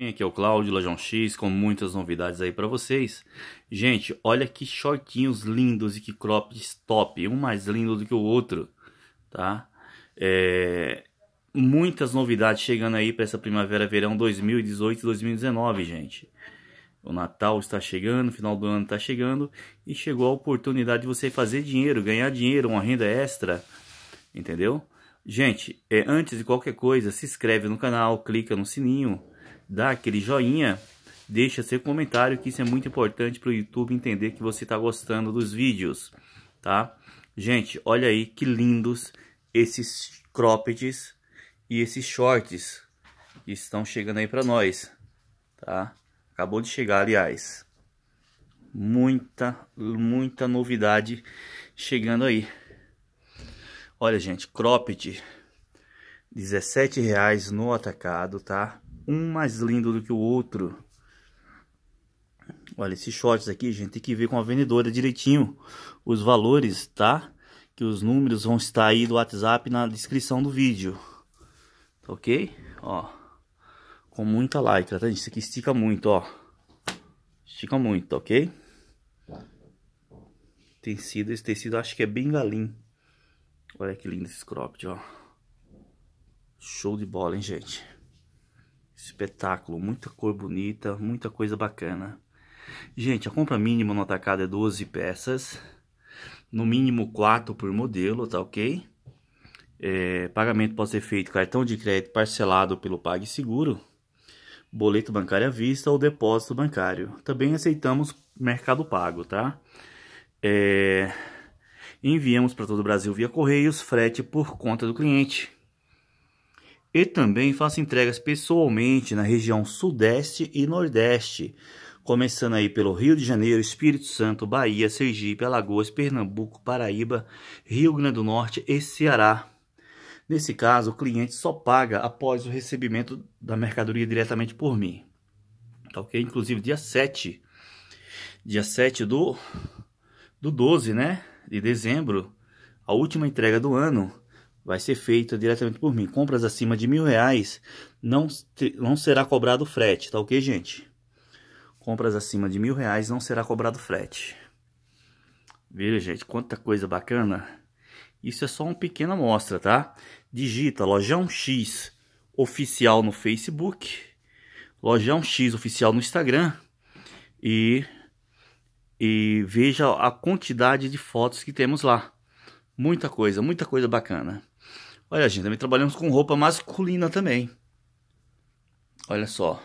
Aqui é o Cláudio, Lajão X, com muitas novidades aí para vocês. Gente, olha que shortinhos lindos e que crops top, um mais lindo do que o outro, tá? É... Muitas novidades chegando aí para essa primavera-verão 2018-2019, gente. O Natal está chegando, o final do ano está chegando e chegou a oportunidade de você fazer dinheiro, ganhar dinheiro, uma renda extra, entendeu? Gente, é, antes de qualquer coisa, se inscreve no canal, clica no sininho, dá aquele joinha, deixa seu comentário, que isso é muito importante para o YouTube entender que você está gostando dos vídeos, tá? Gente, olha aí que lindos esses croppeds e esses shorts que estão chegando aí para nós, tá? Acabou de chegar, aliás. Muita, muita novidade chegando aí. Olha, gente, cropped, R$17,00 no atacado, tá? um mais lindo do que o outro. Olha, esses shorts aqui, gente, tem que ver com a vendedora direitinho os valores, tá? Que os números vão estar aí do WhatsApp na descrição do vídeo. Tá ok? Ó. Com muita lycra, tá? Isso aqui estica muito, ó. Estica muito, tá ok? Tecido, esse tecido acho que é bem galim. Olha que lindo esse cropped, ó. Show de bola, hein, gente? Espetáculo, muita cor bonita, muita coisa bacana. Gente, a compra mínima no atacado é 12 peças, no mínimo 4 por modelo, tá ok? É, pagamento pode ser feito cartão de crédito parcelado pelo PagSeguro, boleto bancário à vista ou depósito bancário. Também aceitamos Mercado Pago, tá? É, enviamos para todo o Brasil via Correios, frete por conta do cliente e também faço entregas pessoalmente na região Sudeste e Nordeste, começando aí pelo Rio de Janeiro, Espírito Santo, Bahia, Sergipe, Alagoas, Pernambuco, Paraíba, Rio Grande do Norte e Ceará. Nesse caso, o cliente só paga após o recebimento da mercadoria diretamente por mim. Tá ok? Inclusive dia 7, dia 7 do, do 12, né? De dezembro, a última entrega do ano vai ser feita diretamente por mim. Compras acima de mil reais não, não será cobrado frete, tá ok, gente? Compras acima de mil reais não será cobrado frete. Veja, gente? Quanta coisa bacana. Isso é só uma pequena amostra, tá? Digita Lojão X Oficial no Facebook, Lojão X Oficial no Instagram e, e veja a quantidade de fotos que temos lá. Muita coisa, muita coisa bacana. Olha, gente, também trabalhamos com roupa masculina também. Olha só.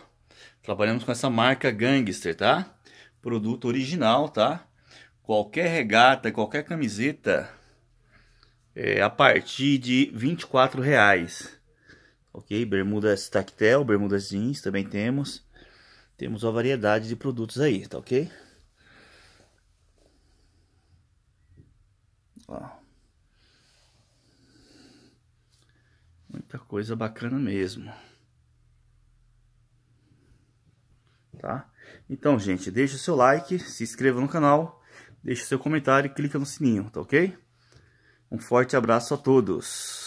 Trabalhamos com essa marca Gangster, tá? Produto original, tá? Qualquer regata, qualquer camiseta é, a partir de 24 reais. Ok? Bermudas tactel, bermudas jeans também temos. Temos uma variedade de produtos aí, tá ok? Ó. coisa bacana mesmo. Tá? Então, gente, deixa seu like, se inscreva no canal, deixa seu comentário e clica no sininho, tá ok? Um forte abraço a todos.